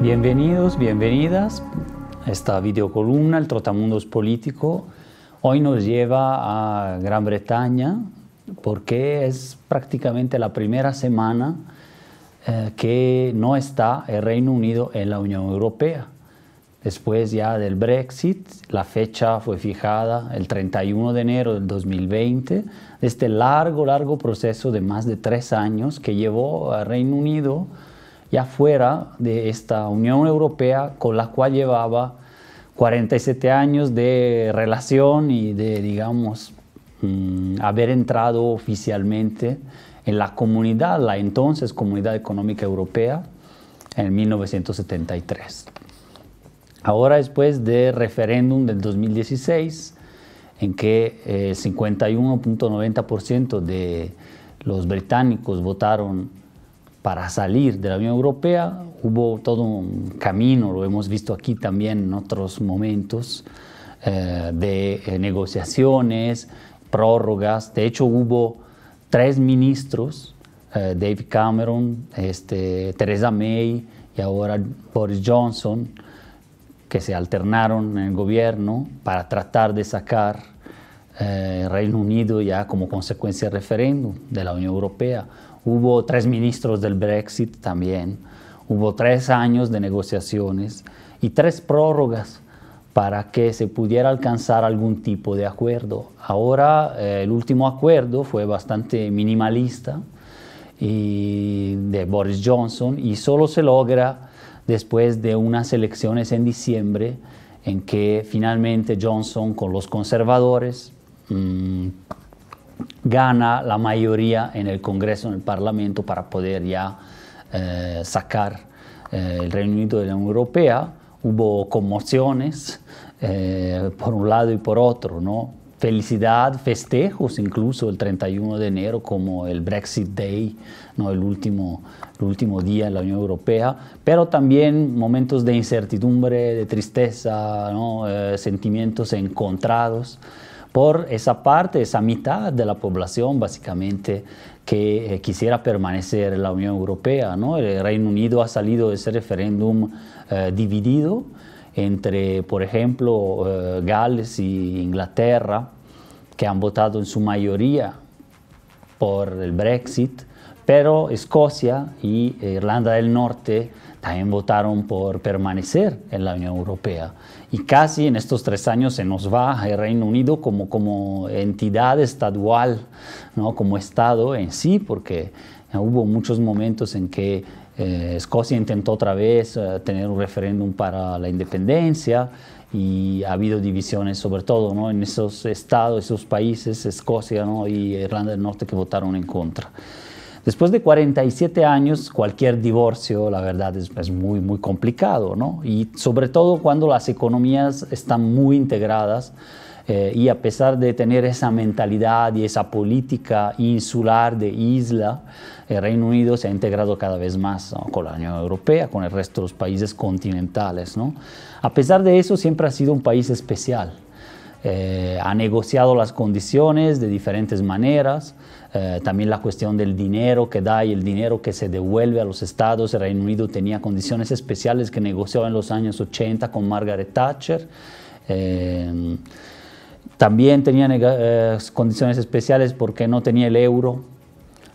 Bienvenidos, bienvenidas a esta videocolumna, el Trotamundos Político. Hoy nos lleva a Gran Bretaña porque es prácticamente la primera semana eh, que no está el Reino Unido en la Unión Europea. Después ya del Brexit, la fecha fue fijada el 31 de enero del 2020, de este largo, largo proceso de más de tres años que llevó al Reino Unido ya fuera de esta Unión Europea con la cual llevaba 47 años de relación y de, digamos, mm, haber entrado oficialmente en la comunidad, la entonces Comunidad Económica Europea, en 1973. Ahora, después del referéndum del 2016, en que el eh, 51.90% de los británicos votaron para salir de la Unión Europea hubo todo un camino, lo hemos visto aquí también en otros momentos, eh, de eh, negociaciones, prórrogas. De hecho, hubo tres ministros, eh, David Cameron, este, Theresa May y ahora Boris Johnson, que se alternaron en el gobierno para tratar de sacar eh, Reino Unido ya como consecuencia del referéndum de la Unión Europea Hubo tres ministros del Brexit también. Hubo tres años de negociaciones y tres prórrogas para que se pudiera alcanzar algún tipo de acuerdo. Ahora eh, el último acuerdo fue bastante minimalista y de Boris Johnson y solo se logra después de unas elecciones en diciembre en que finalmente Johnson con los conservadores mm, gana la mayoría en el Congreso, en el Parlamento, para poder ya eh, sacar eh, el Reino Unido de la Unión Europea. Hubo conmociones eh, por un lado y por otro, ¿no? Felicidad, festejos, incluso el 31 de enero como el Brexit Day, ¿no? el, último, el último día en la Unión Europea, pero también momentos de incertidumbre, de tristeza, ¿no? sentimientos encontrados por esa parte, esa mitad de la población básicamente que eh, quisiera permanecer en la Unión Europea. El Reino Unido ha salido de ese referéndum eh, dividido entre, por ejemplo, eh, Gales y Inglaterra, que han votado en su mayoría por el Brexit, pero Escocia y Irlanda del Norte también votaron por permanecer en la Unión Europea y casi en estos tres años se nos va el Reino Unido como, como entidad estadual, como Estado en sí, porque eh, hubo muchos momentos en que eh, Escocia intentó otra vez eh, tener un referéndum para la independencia y ha habido divisiones, sobre todo ¿no? en esos estados, esos países, Escocia y Irlanda del Norte, que votaron en contra. Después de 47 años, cualquier divorcio, la verdad, es, muy, muy complicado, ¿no? Y sobre todo cuando las economías están muy integradas. Eh, y a pesar de tener esa mentalidad y esa política insular de isla, el eh, Reino Unido se ha integrado cada vez más con la Unión Europea, con el resto de los países continentales. ¿no? A pesar de eso, siempre ha sido un país especial. Eh, ha negociado las condiciones de diferentes maneras, eh, también la cuestión del dinero que da y el dinero que se devuelve a los estados. El Reino Unido tenía condiciones especiales que negoció en los años 80 con Margaret Thatcher. Eh, también tenía condiciones especiales porque no tenía el euro,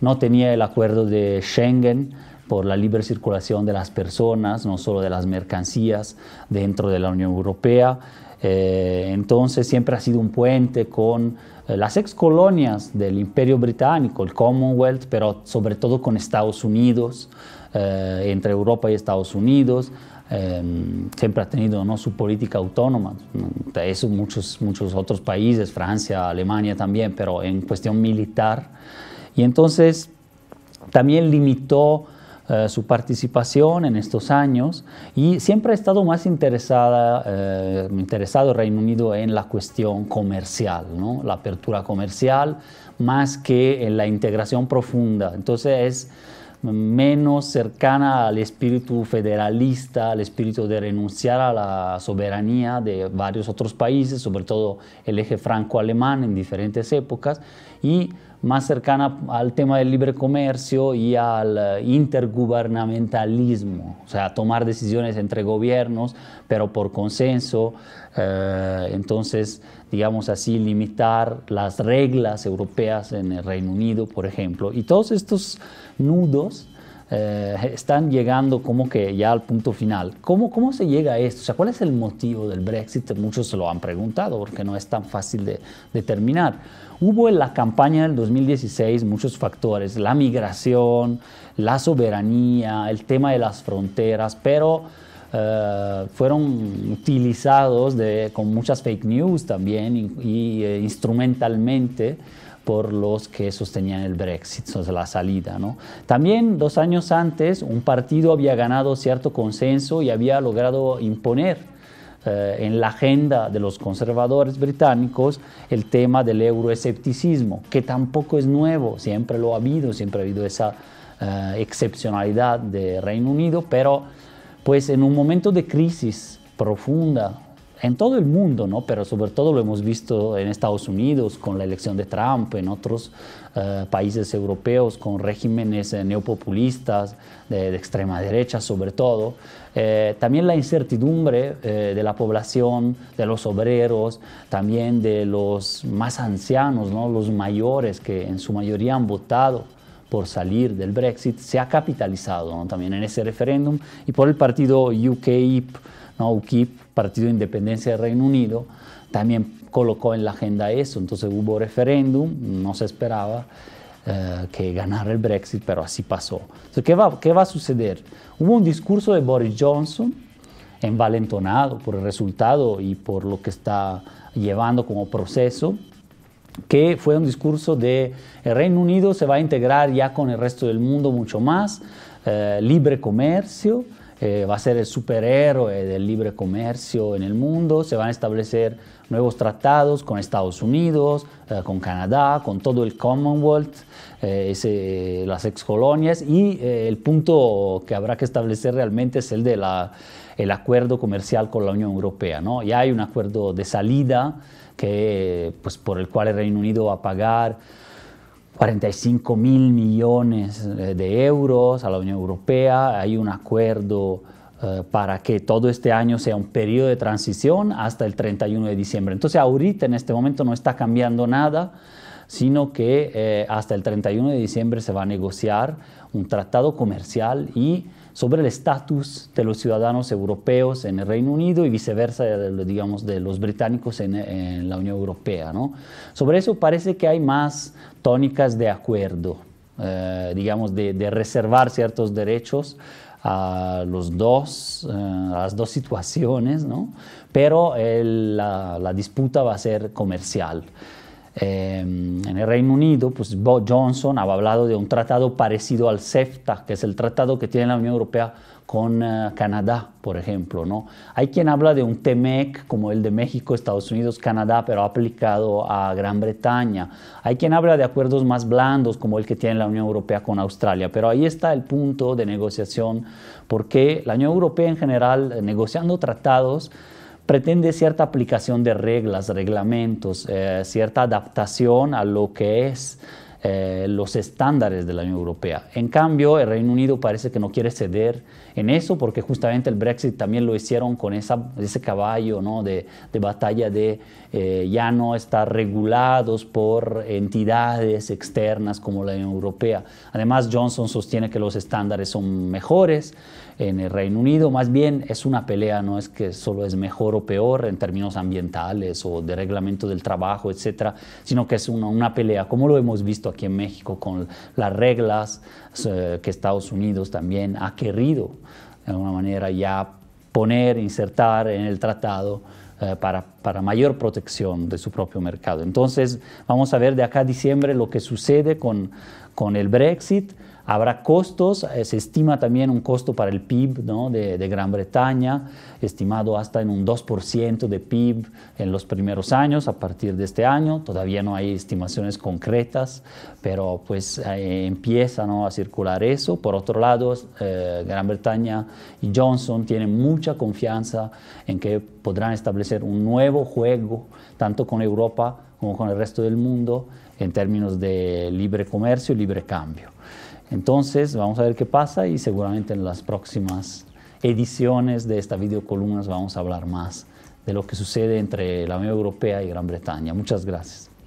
no tenía el acuerdo de Schengen por la libre circulación de las personas, no solo de las mercancías dentro de la Unión Europea. Eh, entonces siempre ha sido un puente con eh, las ex colonias del Imperio Británico, el Commonwealth, pero sobre todo con Estados Unidos, eh, entre Europa y Estados Unidos. siempre ha tenido ¿no? su política autónoma. Eso muchos, muchos otros países, Francia, Alemania también, pero en cuestión militar. Y entonces también limitó eh, su participación en estos años y siempre ha estado más interesada, eh, interesado Reino Unido en la cuestión comercial, ¿no? la apertura comercial, más que en la integración profunda. Entonces es menos cercana al espíritu federalista, al espíritu de renunciar a la soberanía de varios otros países, sobre todo el eje franco-alemán en diferentes épocas, y más cercana al tema del libre comercio y al eh, intergubernamentalismo, o sea, tomar decisiones entre gobiernos, pero por consenso, eh, entonces, digamos así, limitar las reglas europeas en el Reino Unido, por ejemplo. Y todos estos nudos eh, están llegando como que ya al punto final. ¿Cómo, ¿Cómo se llega a esto? O sea, ¿cuál es el motivo del Brexit? Muchos se lo han preguntado porque no es tan fácil de determinar. Hubo en la campaña del 2016 muchos factores, la migración, la soberanía, el tema de las fronteras, pero eh, fueron utilizados de, con muchas fake news también y, eh, instrumentalmente por los que sostenían el Brexit, o sea, la salida. También dos años antes, un partido había ganado cierto consenso y había logrado imponer eh, en la agenda de los conservadores británicos el tema del euroescepticismo, que tampoco es nuevo, siempre lo ha habido, siempre ha habido esa eh, excepcionalidad de Reino Unido, pero pues en un momento de crisis profunda en todo el mundo, ¿no? pero sobre todo lo hemos visto en Estados Unidos con la elección de Trump, en otros eh, países europeos con regímenes eh, neopopulistas de, extrema derecha sobre todo. Eh, también la incertidumbre de la población, de los obreros, también de los más ancianos, ¿no? los mayores que en su mayoría han votado por salir del Brexit, se ha capitalizado también en ese referéndum y por el partido UKIP, ¿no? UKIP Partido de Independencia del Reino Unido, también colocó en la agenda eso. Entonces hubo referéndum, no se esperaba eh, que ganara el Brexit, pero así pasó. Entonces, ¿qué va, ¿Qué va a suceder? Hubo un discurso de Boris Johnson, envalentonado por el resultado y por lo que está llevando como proceso, que fue un discurso de el Reino Unido se va a integrar ya con el resto del mundo mucho más, eh, libre comercio, eh, va a ser el superhéroe del libre comercio en el mundo, se van a establecer nuevos tratados con Estados Unidos, eh, con Canadá, con todo el Commonwealth, eh, las excolonias y eh, el punto que habrá que establecer realmente es el de la el acuerdo comercial con la Unión Europea. ¿no? Ya hay un acuerdo de salida que, pues, por el cual el Reino Unido va a pagar 45 mil millones eh, de euros a la Unión Europea, hay un acuerdo eh, para que todo este año sea un periodo de transición hasta el 31 de diciembre. Entonces ahorita en este momento no está cambiando nada, sino que eh, hasta el 31 de diciembre se va a negociar un tratado comercial y sobre el estatus de los ciudadanos europeos en el Reino Unido y viceversa, digamos, de los británicos en, la Unión Europea. Sobre eso parece que hay más tónicas de acuerdo, eh, digamos, de, reservar ciertos derechos a, los dos, eh, las dos situaciones, pero la disputa va a ser comercial. Eh, en el Reino Unido, pues Johnson ha hablado de un tratado parecido al CEFTA, que es el tratado que tiene la Unión Europea con eh, Canadá, por ejemplo. ¿no? Hay quien habla de un TEMEC como el de México, Estados Unidos, Canadá, pero aplicado a Gran Bretaña. Hay quien habla de acuerdos más blandos como el que tiene la Unión Europea con Australia, pero ahí está el punto de negociación, porque la Unión Europea en general, eh, negociando tratados, pretende cierta aplicación de reglas, reglamentos, eh, cierta adaptación a lo que es eh, los estándares de la Unión Europea. En cambio, el Reino Unido parece que no quiere ceder en eso porque justamente el Brexit también lo hicieron con ese caballo de, batalla de eh, ya no estar regulados por entidades externas como la Unión Europea. Además, Johnson sostiene que los estándares son mejores en el Reino Unido. Más bien es una pelea, no es que solo es mejor o peor en términos ambientales o de reglamento del trabajo, etcétera, sino que es una, una pelea, como lo hemos visto aquí en México, con las reglas eh, que Estados Unidos también ha querido, de alguna manera, ya poner, insertar en el tratado. Eh, para, para, mayor protección de su propio mercado. Entonces, vamos a ver de acá a diciembre lo que sucede con, con el Brexit. Habrá costos, eh, se estima también un costo para el PIB de, Gran Bretaña, estimado hasta en un 2% de PIB en los primeros años, a partir de este año. Todavía no hay estimaciones concretas, pero pues eh, empieza a circular eso. Por otro lado, eh, Gran Bretaña y Johnson tienen mucha confianza en que podrán establecer un nuevo juego, tanto con Europa como con el resto del mundo, en términos de libre comercio y libre cambio. Entonces, vamos a ver qué pasa y seguramente en las próximas ediciones de esta videocolumna vamos a hablar más de lo que sucede entre la Unión Europea y Gran Bretaña. Muchas gracias.